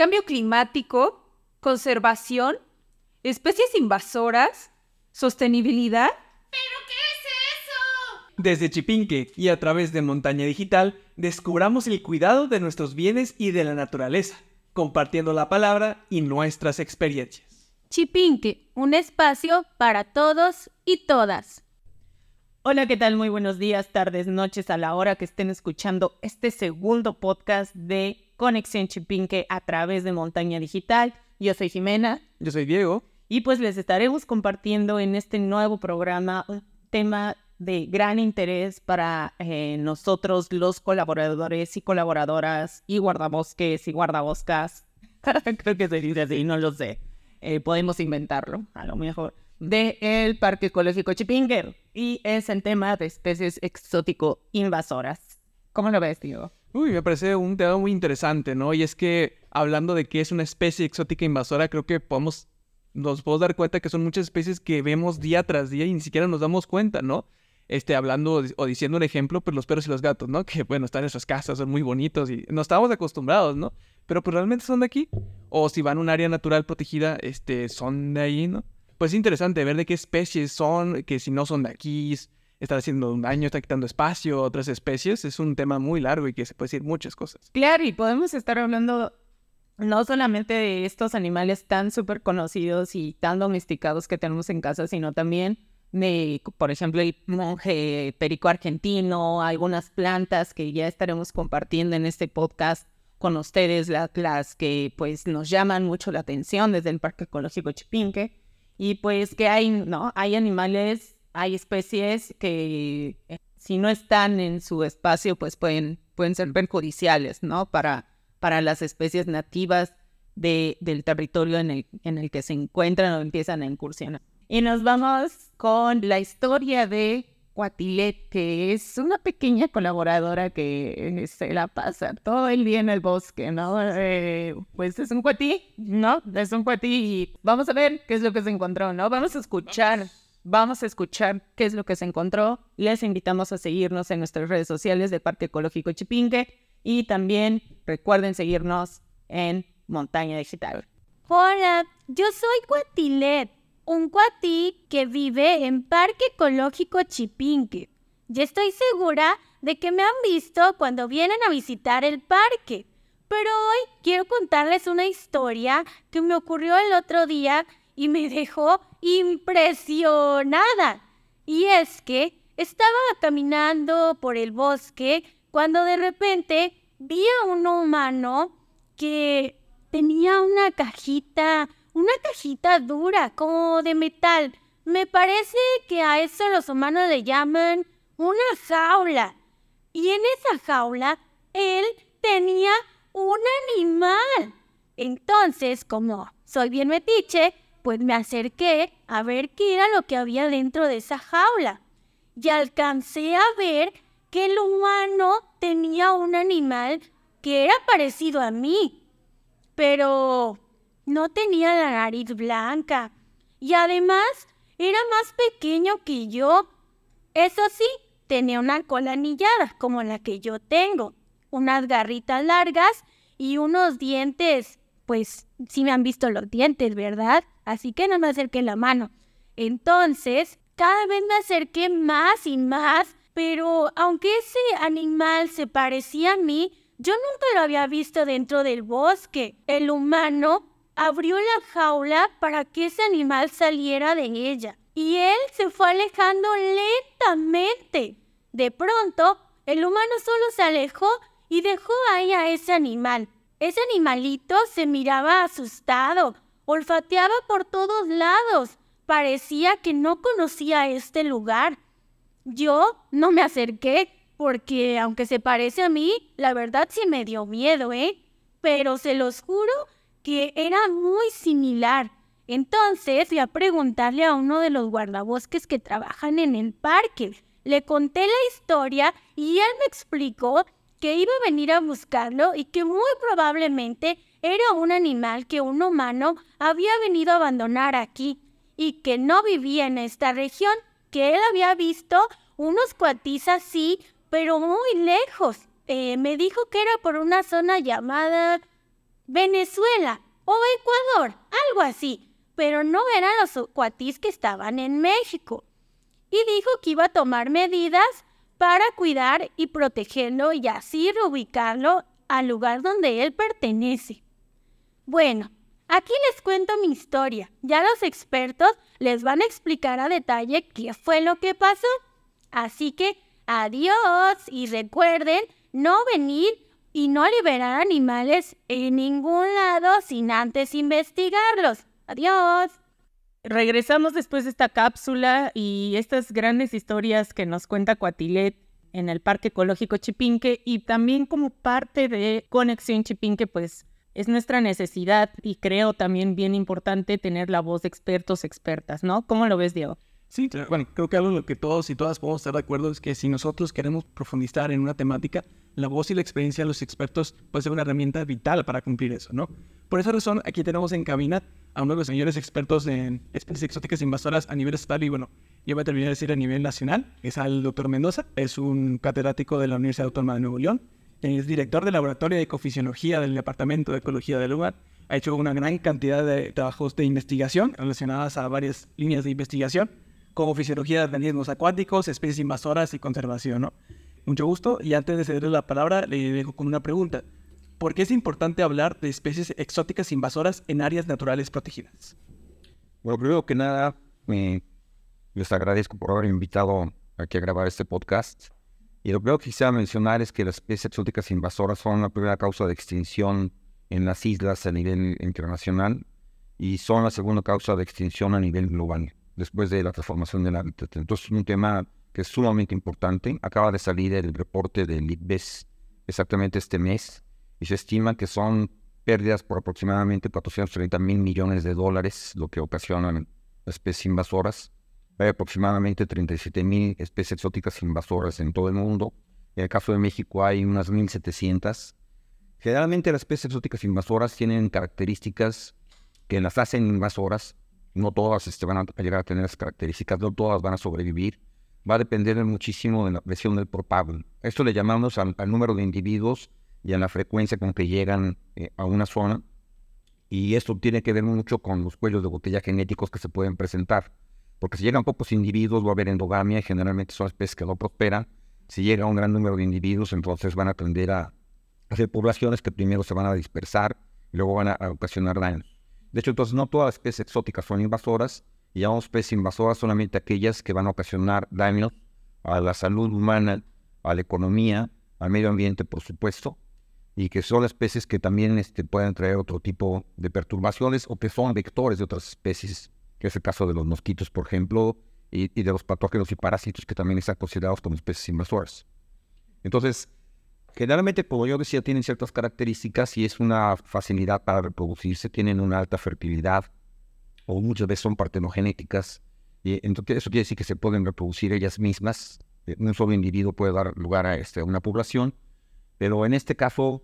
Cambio climático, conservación, especies invasoras, sostenibilidad. ¿Pero qué es eso? Desde Chipinque y a través de Montaña Digital, descubramos el cuidado de nuestros bienes y de la naturaleza, compartiendo la palabra y nuestras experiencias. Chipinque, un espacio para todos y todas. Hola, ¿qué tal? Muy buenos días, tardes, noches, a la hora que estén escuchando este segundo podcast de Conexión Chipinque a través de Montaña Digital. Yo soy Jimena. Yo soy Diego. Y pues les estaremos compartiendo en este nuevo programa un tema de gran interés para eh, nosotros los colaboradores y colaboradoras y guardabosques y guardaboscas. Creo que se dice así, no lo sé. Eh, podemos inventarlo, a lo mejor. De el Parque Ecológico Chipinque Y es el tema de especies exótico invasoras. ¿Cómo lo ves, Diego? Uy, me parece un tema muy interesante, ¿no? Y es que hablando de que es una especie exótica invasora, creo que podemos, nos podemos dar cuenta que son muchas especies que vemos día tras día y ni siquiera nos damos cuenta, ¿no? Este, hablando o diciendo un ejemplo, pues los perros y los gatos, ¿no? Que bueno, están en nuestras casas, son muy bonitos y no estábamos acostumbrados, ¿no? Pero pues realmente son de aquí. O si van a un área natural protegida, este, son de ahí, ¿no? Pues es interesante ver de qué especies son, que si no son de aquí, está haciendo un daño, está quitando espacio a otras especies. Es un tema muy largo y que se puede decir muchas cosas. Claro, y podemos estar hablando no solamente de estos animales tan súper conocidos y tan domesticados que tenemos en casa, sino también de, por ejemplo, el monje perico argentino, algunas plantas que ya estaremos compartiendo en este podcast con ustedes, la, las que pues nos llaman mucho la atención desde el Parque Ecológico Chipinque. Y pues que hay, ¿no? Hay animales hay especies que eh, si no están en su espacio, pues pueden, pueden ser perjudiciales, ¿no? Para, para las especies nativas de, del territorio en el, en el que se encuentran o empiezan a incursionar. Y nos vamos con la historia de Cuatilet, que es una pequeña colaboradora que eh, se la pasa todo el día en el bosque, ¿no? Eh, pues es un cuatí, ¿no? Es un cuatí y vamos a ver qué es lo que se encontró, ¿no? Vamos a escuchar. Vamos a escuchar qué es lo que se encontró. Les invitamos a seguirnos en nuestras redes sociales de Parque Ecológico Chipinque y también recuerden seguirnos en Montaña Digital. Hola, yo soy Cuatilet, un cuatí que vive en Parque Ecológico Chipinque. Ya estoy segura de que me han visto cuando vienen a visitar el parque. Pero hoy quiero contarles una historia que me ocurrió el otro día y me dejó impresionada. Y es que estaba caminando por el bosque cuando de repente vi a un humano que tenía una cajita, una cajita dura, como de metal. Me parece que a eso los humanos le llaman una jaula. Y en esa jaula él tenía un animal. Entonces, como soy bien metiche, pues me acerqué a ver qué era lo que había dentro de esa jaula y alcancé a ver que el humano tenía un animal que era parecido a mí, pero no tenía la nariz blanca y además era más pequeño que yo. Eso sí, tenía una cola anillada como la que yo tengo, unas garritas largas y unos dientes, pues, sí me han visto los dientes, ¿verdad? Así que no me acerqué la mano. Entonces, cada vez me acerqué más y más, pero aunque ese animal se parecía a mí, yo nunca lo había visto dentro del bosque. El humano abrió la jaula para que ese animal saliera de ella. Y él se fue alejando lentamente. De pronto, el humano solo se alejó y dejó ahí a ese animal. Ese animalito se miraba asustado, olfateaba por todos lados, parecía que no conocía este lugar. Yo no me acerqué porque aunque se parece a mí, la verdad sí me dio miedo, ¿eh? Pero se los juro que era muy similar. Entonces fui a preguntarle a uno de los guardabosques que trabajan en el parque. Le conté la historia y él me explicó que iba a venir a buscarlo y que muy probablemente era un animal que un humano había venido a abandonar aquí y que no vivía en esta región, que él había visto unos cuatis así pero muy lejos. Eh, me dijo que era por una zona llamada Venezuela o Ecuador, algo así, pero no eran los cuatis que estaban en México. Y dijo que iba a tomar medidas para cuidar y protegerlo y así reubicarlo al lugar donde él pertenece. Bueno, aquí les cuento mi historia. Ya los expertos les van a explicar a detalle qué fue lo que pasó. Así que adiós y recuerden no venir y no liberar animales en ningún lado sin antes investigarlos. Adiós. Regresamos después de esta cápsula y estas grandes historias que nos cuenta Coatilet en el Parque Ecológico Chipinque y también como parte de Conexión Chipinque, pues es nuestra necesidad y creo también bien importante tener la voz de expertos, expertas, ¿no? ¿Cómo lo ves, Diego? Sí, Bueno, creo que algo en lo que todos y todas podemos estar de acuerdo es que si nosotros queremos profundizar en una temática, la voz y la experiencia de los expertos puede ser una herramienta vital para cumplir eso, ¿no? Por esa razón, aquí tenemos en cabina a uno de los señores expertos en especies exóticas invasoras a nivel estatal y, bueno, yo voy a terminar de decir a nivel nacional, es al doctor Mendoza, es un catedrático de la Universidad Autónoma de Nuevo León, es director del Laboratorio de Ecofisiología del Departamento de Ecología del Lugar, ha hecho una gran cantidad de trabajos de investigación relacionadas a varias líneas de investigación, como fisiología de organismos acuáticos, especies invasoras y conservación, Mucho gusto, y antes de cederle la palabra, le dejo con una pregunta. ¿Por qué es importante hablar de especies exóticas invasoras en áreas naturales protegidas? Bueno, primero que nada, les agradezco por haberme invitado aquí a grabar este podcast. Y lo primero que quisiera mencionar es que las especies exóticas invasoras son la primera causa de extinción en las islas a nivel internacional y son la segunda causa de extinción a nivel global después de la transformación del hábitat. Entonces, es un tema que es sumamente importante. Acaba de salir el reporte del IPBES exactamente este mes y se estima que son pérdidas por aproximadamente 430 mil millones de dólares, lo que ocasionan especies invasoras. Hay aproximadamente 37 mil especies exóticas invasoras en todo el mundo. En el caso de México hay unas 1.700. Generalmente las especies exóticas invasoras tienen características que las hacen invasoras no todas este, van a llegar a tener las características, no todas van a sobrevivir. Va a depender muchísimo de la presión del propagón. Esto le llamamos al, número de individuos y a la frecuencia con que llegan eh, a una zona. Y esto tiene que ver mucho con los cuellos de botella genéticos que se pueden presentar. Porque si llegan pocos individuos va a haber endogamia y generalmente son especies que no prosperan. Si llega un gran número de individuos, entonces van a tender a hacer poblaciones que primero se van a dispersar y luego van a, a ocasionar daños. De hecho, entonces no todas las especies exóticas son invasoras y llamamos especies invasoras solamente aquellas que van a ocasionar daños a la salud humana, a la economía, al medio ambiente, por supuesto, y que son las especies que también este, pueden traer otro tipo de perturbaciones o que son vectores de otras especies, que es el caso de los mosquitos, por ejemplo, y, y de los patógenos y parásitos que también están considerados como especies invasoras. Entonces, Generalmente, como yo decía, tienen ciertas características y es una facilidad para reproducirse, tienen una alta fertilidad o muchas veces son partenogenéticas. Y entonces, eso quiere decir que se pueden reproducir ellas mismas. Eh, un solo individuo puede dar lugar a este, una población. Pero en este caso,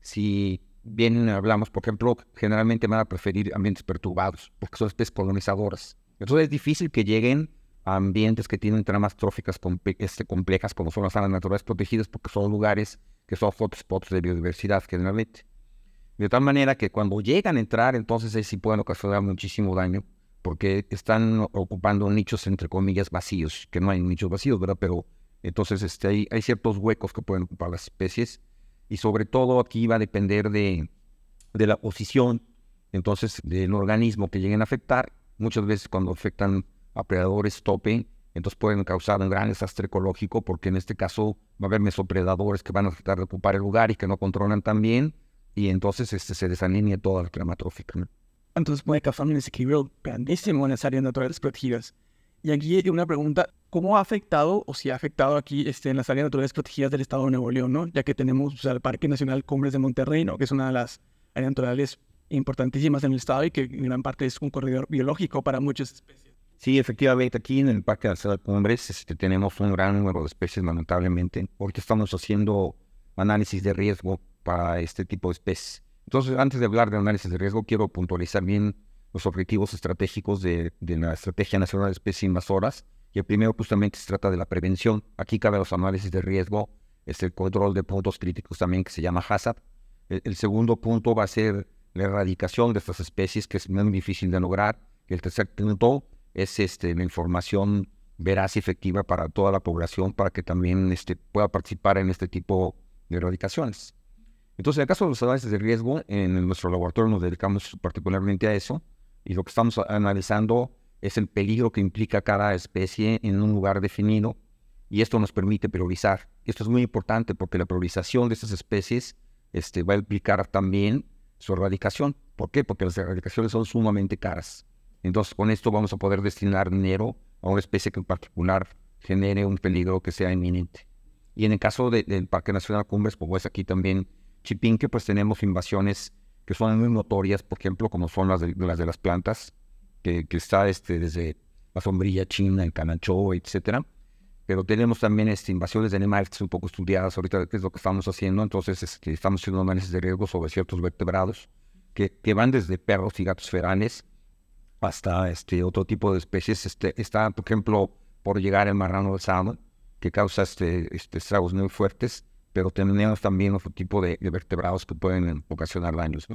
si bien hablamos, por ejemplo, generalmente van a preferir ambientes perturbados porque son especies colonizadoras. Entonces es difícil que lleguen ambientes que tienen tramas tróficas este, complejas, como son las áreas naturales protegidas, porque son lugares que son hotspots de biodiversidad generalmente. De tal manera que cuando llegan a entrar, entonces sí pueden ocasionar muchísimo daño, porque están ocupando nichos, entre comillas, vacíos, que no hay nichos vacíos, ¿verdad? Pero entonces este, hay, hay ciertos huecos que pueden ocupar las especies, y sobre todo aquí va a depender de, de la posición, entonces, del organismo que lleguen a afectar. Muchas veces cuando afectan predadores tope, entonces pueden causar un gran desastre ecológico porque en este caso va a haber mesopredadores que van a tratar de ocupar el lugar y que no controlan tan bien y entonces este, se desalinea toda la climatrófica Entonces puede causar un desequilibrio grandísimo en las áreas naturales protegidas. Y aquí hay una pregunta, ¿cómo ha afectado o si ha afectado aquí este, en las áreas naturales protegidas del estado de Nuevo León, ¿no? ya que tenemos el Parque Nacional Cumbres de Monterrey, que es una de las áreas naturales importantísimas en el estado y que en gran parte es un corredor biológico para muchas especies? Sí, efectivamente, aquí en el Parque de la de Cumbres este, tenemos un gran número de especies, lamentablemente. Ahorita estamos haciendo análisis de riesgo para este tipo de especies. Entonces, antes de hablar de análisis de riesgo, quiero puntualizar bien los objetivos estratégicos de, la Estrategia Nacional de Especies Invasoras. Y el primero justamente se trata de la prevención. Aquí cabe los análisis de riesgo, es este, el control de puntos críticos también que se llama HACCP. El, el segundo punto va a ser la erradicación de estas especies, que es muy difícil de lograr. El tercer punto es este, la información veraz y efectiva para toda la población para que también este, pueda participar en este tipo de erradicaciones. Entonces, en el caso de los avances de riesgo, en nuestro laboratorio nos dedicamos particularmente a eso y lo que estamos analizando es el peligro que implica cada especie en un lugar definido y esto nos permite priorizar. Esto es muy importante porque la priorización de estas especies este, va a implicar también su erradicación. ¿Por qué? Porque las erradicaciones son sumamente caras. Entonces, con esto vamos a poder destinar dinero a una especie que en particular genere un peligro que sea inminente. Y en el caso del Parque Nacional Cumbres, pues aquí también Chipinque, pues tenemos invasiones que son muy notorias, por ejemplo, como son las de las, plantas, que, está este, desde la sombrilla china, el canacho, etcétera. Pero tenemos también este, invasiones de animales que son un poco estudiadas ahorita, que es lo que estamos haciendo. Entonces, este, estamos haciendo análisis de riesgo sobre ciertos vertebrados que, van desde perros y gatos feranes hasta este, otro tipo de especies. Este, está, por ejemplo, por llegar el marrano sábado, que causa este, este, estragos muy fuertes, pero tenemos también otro tipo de, vertebrados que pueden ocasionar daños.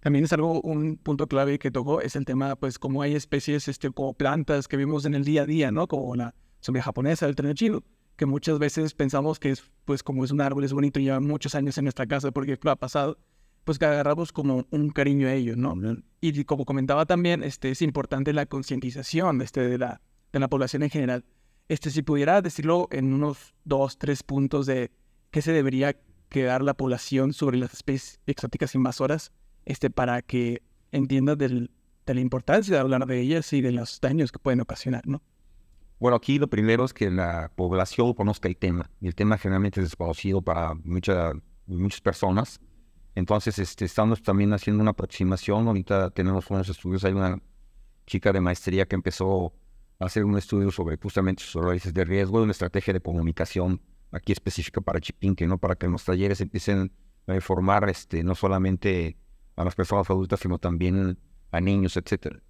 También es algo, un punto clave que tocó, es el tema, pues, como hay especies este, como plantas que vemos en el día a día, ¿no? Como la sombra japonesa, el chino que muchas veces pensamos que es, pues, como es un árbol, es bonito, y lleva muchos años en nuestra casa porque lo ha pasado, pues que agarramos como un cariño a ellos, ¿no? Y como comentaba también, este, es importante la concientización este, de, la, de la población en general. Este, si pudiera decirlo en unos dos, tres puntos de qué se debería quedar la población sobre las especies exóticas invasoras, este, para que entienda de la importancia de hablar de ellas y de los daños que pueden ocasionar, ¿no? Bueno, aquí lo primero es que la población conozca el tema. y El tema generalmente es desconocido para muchas muchas personas. Entonces, este, estamos también haciendo una aproximación. Ahorita tenemos unos estudios. Hay una chica de maestría que empezó a hacer un estudio sobre justamente sus análisis de riesgo, una estrategia de comunicación aquí específica para Chipinque, ¿no? Para que los talleres empiecen a informar este, no solamente a las personas adultas, sino también a niños, etcétera.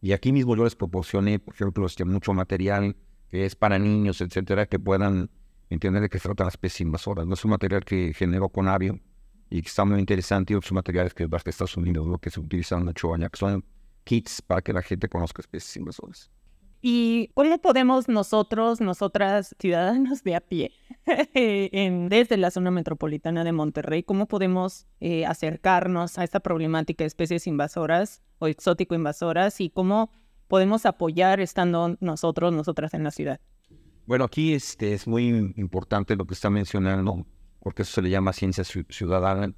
Y aquí mismo yo les proporcioné, por ejemplo, este, mucho material que es para niños, etcétera, que puedan entender de qué tratan las pésimas horas. No es un material que generó con y que está muy interesante, y otros materiales que de Estados Unidos, que se utilizan la chobaña, que son kits para que la gente conozca especies invasoras. ¿Y cómo podemos nosotros, nosotras, ciudadanos de a pie, en, desde la zona metropolitana de Monterrey, cómo podemos eh, acercarnos a esta problemática de especies invasoras o exótico invasoras y cómo podemos apoyar estando nosotros, nosotras en la ciudad? Bueno, aquí este, es muy importante lo que está mencionando porque eso se le llama ciencia ciudadana.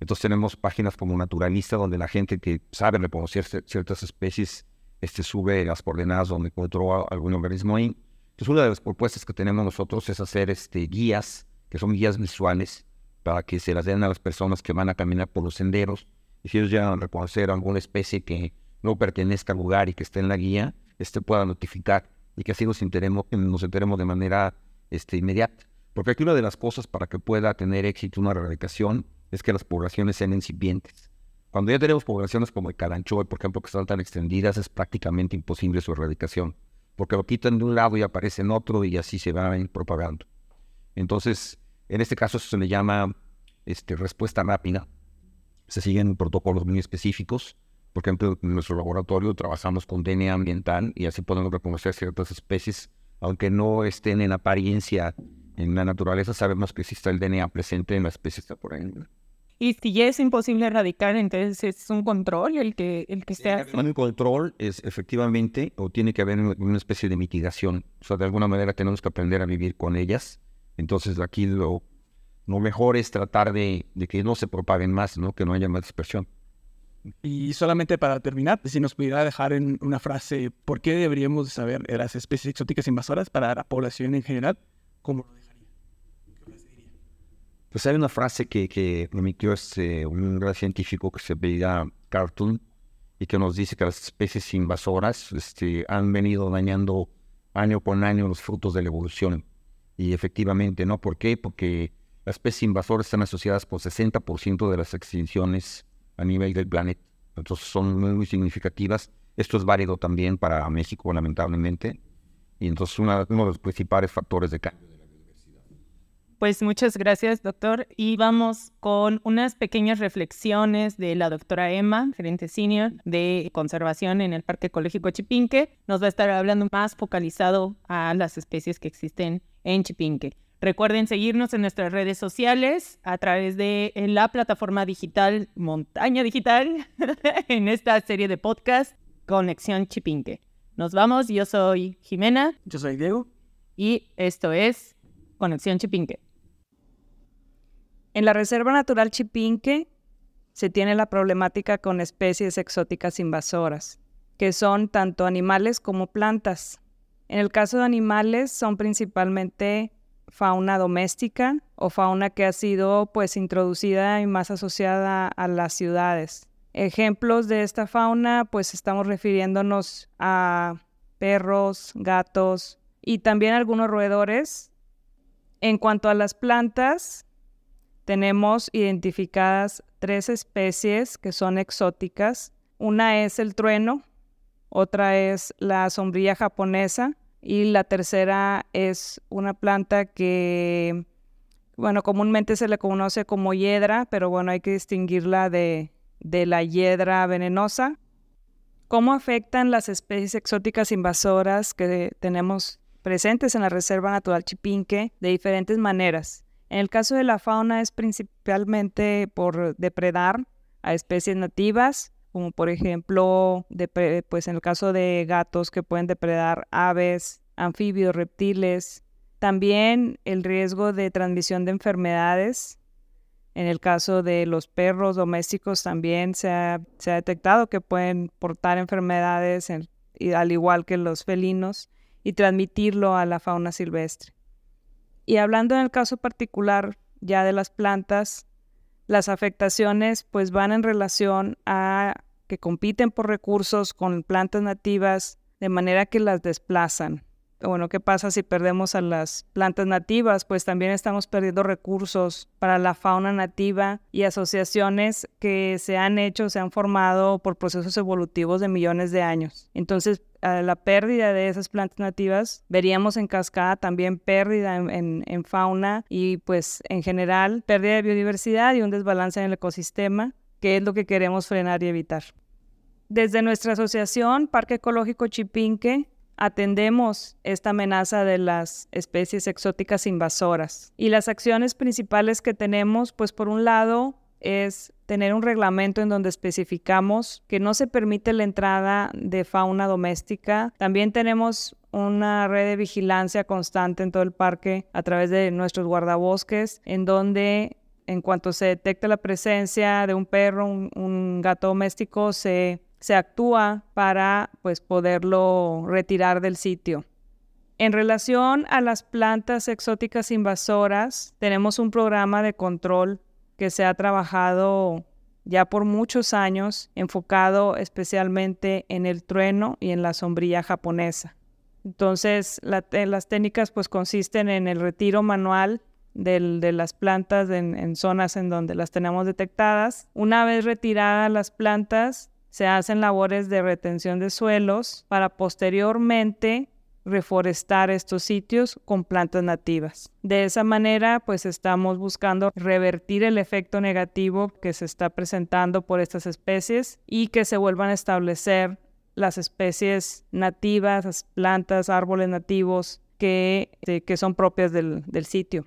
Entonces tenemos páginas como Naturalista, donde la gente que sabe reconocer ciertas especies este, sube las coordenadas donde encontró algún organismo ahí. Entonces una de las propuestas que tenemos nosotros es hacer este, guías, que son guías visuales, para que se las den a las personas que van a caminar por los senderos. Y si ellos llegan a reconocer alguna especie que no pertenezca al lugar y que esté en la guía, este pueda notificar y que así nos enteremos, nos enteremos de manera este, inmediata. Porque aquí una de las cosas para que pueda tener éxito una erradicación es que las poblaciones sean incipientes. Cuando ya tenemos poblaciones como el carancho, por ejemplo, que están tan extendidas, es prácticamente imposible su erradicación, porque lo quitan de un lado y aparecen en otro y así se van propagando. Entonces, en este caso eso se le llama este, respuesta rápida. Se siguen protocolos muy específicos. Por ejemplo, en nuestro laboratorio trabajamos con DNA ambiental y así podemos reconocer ciertas especies, aunque no estén en apariencia en la naturaleza sabemos que existe el DNA presente en la especie por ejemplo. Y si ya es imposible erradicar, entonces es un control el que, el que esté el control es efectivamente, o tiene que haber una especie de mitigación. O sea, de alguna manera tenemos que aprender a vivir con ellas. Entonces aquí lo, lo mejor es tratar de, de que no se propaguen más, ¿no? que no haya más dispersión. Y solamente para terminar, si nos pudiera dejar en una frase, ¿por qué deberíamos saber las especies exóticas invasoras para la población en general? Como pues hay una frase que, que emitió este, un gran científico que se veía Cartoon y que nos dice que las especies invasoras este, han venido dañando año por año los frutos de la evolución. Y efectivamente, ¿no? ¿Por qué? Porque las especies invasoras están asociadas por 60% de las extinciones a nivel del planeta. Entonces son muy, significativas. Esto es válido también para México, lamentablemente. Y entonces uno de los principales factores de cambio pues muchas gracias, doctor. Y vamos con unas pequeñas reflexiones de la doctora Emma, gerente senior de conservación en el Parque Ecológico Chipinque. Nos va a estar hablando más focalizado a las especies que existen en Chipinque. Recuerden seguirnos en nuestras redes sociales a través de la plataforma digital Montaña Digital en esta serie de podcast Conexión Chipinque. Nos vamos, yo soy Jimena. Yo soy Diego. Y esto es Conexión Chipinque. En la Reserva Natural Chipinque se tiene la problemática con especies exóticas invasoras, que son tanto animales como plantas. En el caso de animales son principalmente fauna doméstica o fauna que ha sido pues introducida y más asociada a las ciudades. Ejemplos de esta fauna pues estamos refiriéndonos a perros, gatos y también algunos roedores. En cuanto a las plantas, tenemos identificadas tres especies que son exóticas. Una es el trueno, otra es la sombrilla japonesa y la tercera es una planta que, bueno, comúnmente se le conoce como hiedra, pero bueno, hay que distinguirla de, de la hiedra venenosa. ¿Cómo afectan las especies exóticas invasoras que tenemos presentes en la Reserva Natural Chipinque de diferentes maneras? En el caso de la fauna es principalmente por depredar a especies nativas, como por ejemplo, pues en el caso de gatos que pueden depredar aves, anfibios, reptiles. También el riesgo de transmisión de enfermedades. En el caso de los perros domésticos también se ha, detectado que pueden portar enfermedades al igual que los felinos y transmitirlo a la fauna silvestre. Y hablando en el caso particular ya de las plantas, las afectaciones pues van en relación a que compiten por recursos con plantas nativas de manera que las desplazan. Bueno, ¿qué pasa si perdemos a las plantas nativas? Pues también estamos perdiendo recursos para la fauna nativa y asociaciones que se han hecho, se han formado por procesos evolutivos de millones de años. Entonces, la pérdida de esas plantas nativas. Veríamos en cascada también pérdida en, fauna y pues en general pérdida de biodiversidad y un desbalance en el ecosistema, que es lo que queremos frenar y evitar. Desde nuestra asociación Parque Ecológico Chipinque atendemos esta amenaza de las especies exóticas invasoras y las acciones principales que tenemos, pues por un lado es tener un reglamento en donde especificamos que no se permite la entrada de fauna doméstica. También tenemos una red de vigilancia constante en todo el parque a través de nuestros guardabosques, en donde en cuanto se detecta la presencia de un perro, un, gato doméstico, se, se actúa para pues, poderlo retirar del sitio. En relación a las plantas exóticas invasoras, tenemos un programa de control que se ha trabajado ya por muchos años, enfocado especialmente en el trueno y en la sombrilla japonesa. Entonces, las técnicas pues consisten en el retiro manual de las plantas en zonas en donde las tenemos detectadas. Una vez retiradas las plantas, se hacen labores de retención de suelos para posteriormente reforestar estos sitios con plantas nativas. De esa manera, pues estamos buscando revertir el efecto negativo que se está presentando por estas especies y que se vuelvan a establecer las especies nativas, las plantas, árboles nativos que, eh, son propias del, del sitio.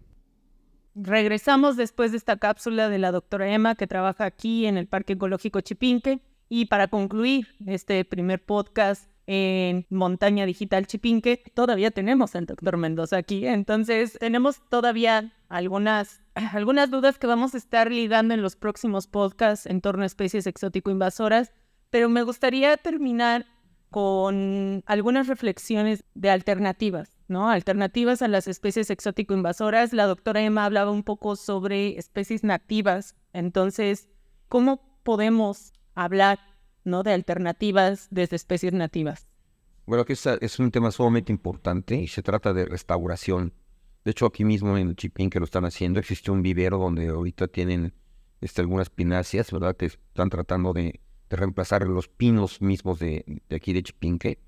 Regresamos después de esta cápsula de la doctora Emma que trabaja aquí en el Parque Ecológico Chipinque y para concluir este primer podcast en Montaña Digital Chipinque, todavía tenemos al doctor Mendoza aquí. Entonces, tenemos todavía algunas, algunas dudas que vamos a estar lidando en los próximos podcasts en torno a especies exótico-invasoras, pero me gustaría terminar con algunas reflexiones de alternativas, ¿no? Alternativas a las especies exótico-invasoras. La doctora Emma hablaba un poco sobre especies nativas, entonces, ¿cómo podemos hablar ¿no? De alternativas desde especies nativas. Bueno, que es, un tema sumamente importante y se trata de restauración. De hecho, aquí mismo en Chipín lo están haciendo, existe un vivero donde ahorita tienen este, algunas pináceas, ¿verdad? Que están tratando de, reemplazar los pinos mismos de, aquí de Chipinque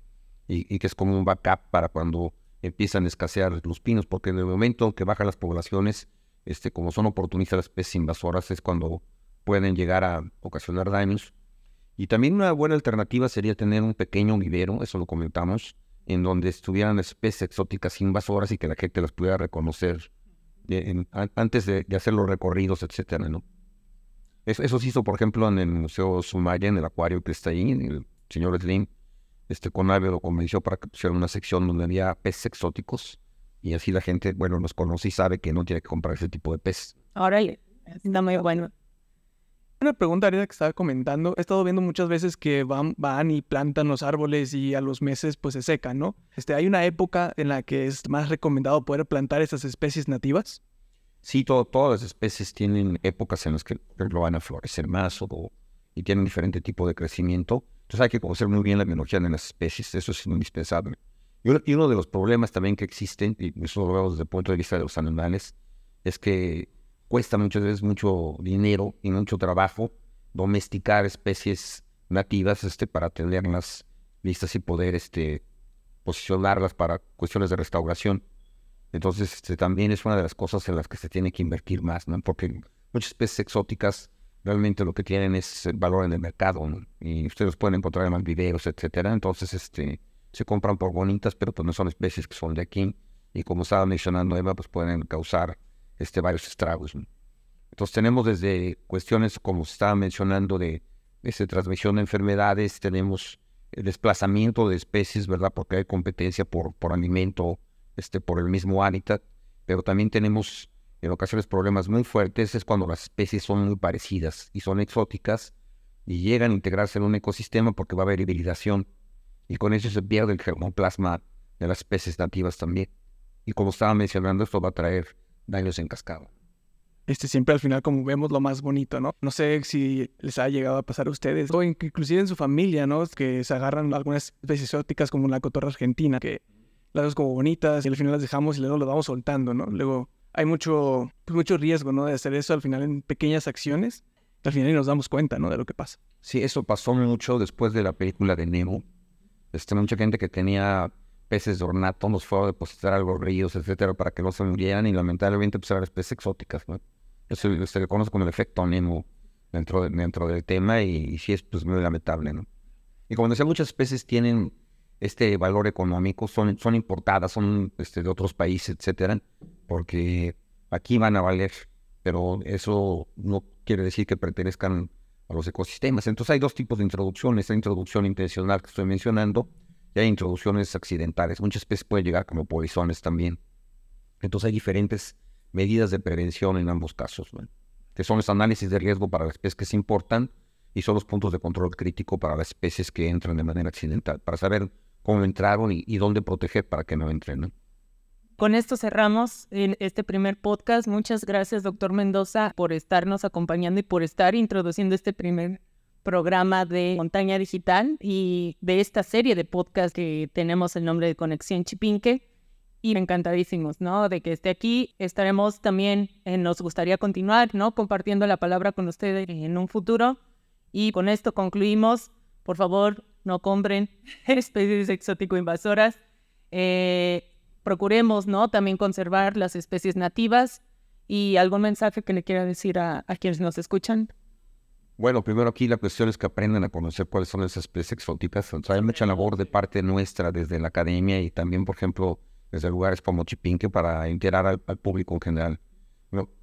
y, y, que es como un backup para cuando empiezan a escasear los pinos, porque en el momento que bajan las poblaciones, este, como son oportunistas las especies invasoras, es cuando pueden llegar a ocasionar daños y también una buena alternativa sería tener un pequeño vivero, eso lo comentamos, en donde estuvieran especies exóticas invasoras y que la gente las pudiera reconocer eh, antes de, hacer los recorridos, etcétera, ¿no? Eso, se hizo, por ejemplo, en el Museo Sumaya, en el acuario que está ahí, el señor Slim, este Conave lo convenció para que pusiera una sección donde había peces exóticos y así la gente, bueno, nos conoce y sabe que no tiene que comprar ese tipo de pez. Ahora está muy bueno. Una pregunta ahorita que estaba comentando, he estado viendo muchas veces que van, van y plantan los árboles y a los meses pues se secan, ¿no? Este, ¿Hay una época en la que es más recomendado poder plantar esas especies nativas? Sí, todo, todas las especies tienen épocas en las que lo van a florecer más o, y tienen diferente tipo de crecimiento. Entonces hay que conocer muy bien la biología de las especies, eso es indispensable. Y uno de los problemas también que existen, y nosotros lo vemos desde el punto de vista de los animales, es que cuesta muchas veces mucho dinero y mucho trabajo domesticar especies nativas este, para tenerlas listas y poder este, posicionarlas para cuestiones de restauración. Entonces, este, también es una de las cosas en las que se tiene que invertir más, ¿no? Porque muchas especies exóticas realmente lo que tienen es valor en el mercado, Y ustedes pueden encontrar en más videos, etcétera. Entonces, este, se compran por bonitas, pero pues no son especies que son de aquí. Y como estaba mencionando Eva, pues pueden causar este, varios estragos. Entonces tenemos desde cuestiones, como se estaba mencionando, de, de este, transmisión de enfermedades, tenemos el desplazamiento de especies, ¿verdad? Porque hay competencia por, por alimento, este, por el mismo hábitat, pero también tenemos en ocasiones problemas muy fuertes, es cuando las especies son muy parecidas y son exóticas y llegan a integrarse en un ecosistema porque va a haber hibridación y con eso se pierde el germoplasma de las especies nativas también. Y como estaba mencionando, esto va a traer daños en cascada. Este siempre al final como vemos lo más bonito, ¿no? No sé si les ha llegado a pasar a ustedes o inclusive en su familia, ¿no? Que se agarran algunas especies exóticas como la cotorra argentina, que las vemos como bonitas y al final las dejamos y luego las vamos soltando, ¿no? Luego hay mucho, pues, mucho riesgo, ¿no? De hacer eso al final en pequeñas acciones. Al final nos damos cuenta, ¿no? De lo que pasa. Sí, eso pasó mucho después de la película de Nemo. Este, mucha gente que tenía peces de ornato, nos fue a depositar algo los ríos, etcétera, para que no se murieran y lamentablemente pues eran especies exóticas, ¿no? Eso se le conoce como el efecto Nemo dentro, dentro del tema y, sí es pues muy lamentable, ¿no? Y como decía, muchas especies tienen este valor económico, son, son importadas, son este, de otros países, etcétera, porque aquí van a valer, pero eso no quiere decir que pertenezcan a los ecosistemas. Entonces hay dos tipos de introducciones, esta introducción intencional que estoy mencionando, y hay introducciones accidentales. Muchas especies pueden llegar como polizones también. Entonces hay diferentes medidas de prevención en ambos casos, que son los análisis de riesgo para las especies que se importan y son los puntos de control crítico para las especies que entran de manera accidental, para saber cómo entraron y, dónde proteger para que no entren. Con esto cerramos este primer podcast. Muchas gracias, doctor Mendoza, por estarnos acompañando y por estar introduciendo este primer programa de Montaña Digital y de esta serie de podcast que tenemos el nombre de Conexión Chipinque. Y encantadísimos, ¿no? De que esté aquí. Estaremos también, nos gustaría continuar, ¿no? Compartiendo la palabra con ustedes en un futuro. Y con esto concluimos. Por favor, no compren especies exótico invasoras. Eh, procuremos, ¿no? También conservar las especies nativas. ¿Y algún mensaje que le quiera decir a quienes nos escuchan? Bueno, primero aquí la cuestión es que aprendan a conocer cuáles son esas especies exóticas. hay mucha labor de parte nuestra desde la academia y también, por ejemplo, desde lugares como Chipinque para enterar al, público en general.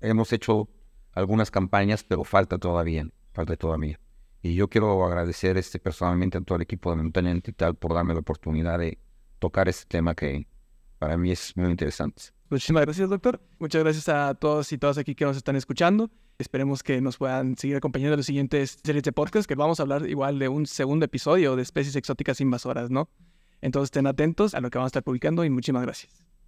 hemos hecho algunas campañas, pero falta todavía, falta todavía. Y yo quiero agradecer este, personalmente a todo el equipo de y tal por darme la oportunidad de tocar este tema que para mí es muy interesante. Muchísimas gracias, doctor. Muchas gracias a todos y todas aquí que nos están escuchando. Esperemos que nos puedan seguir acompañando en las siguientes series de podcast, que vamos a hablar igual de un segundo episodio de especies exóticas invasoras, ¿no? Entonces estén atentos a lo que vamos a estar publicando y muchísimas gracias.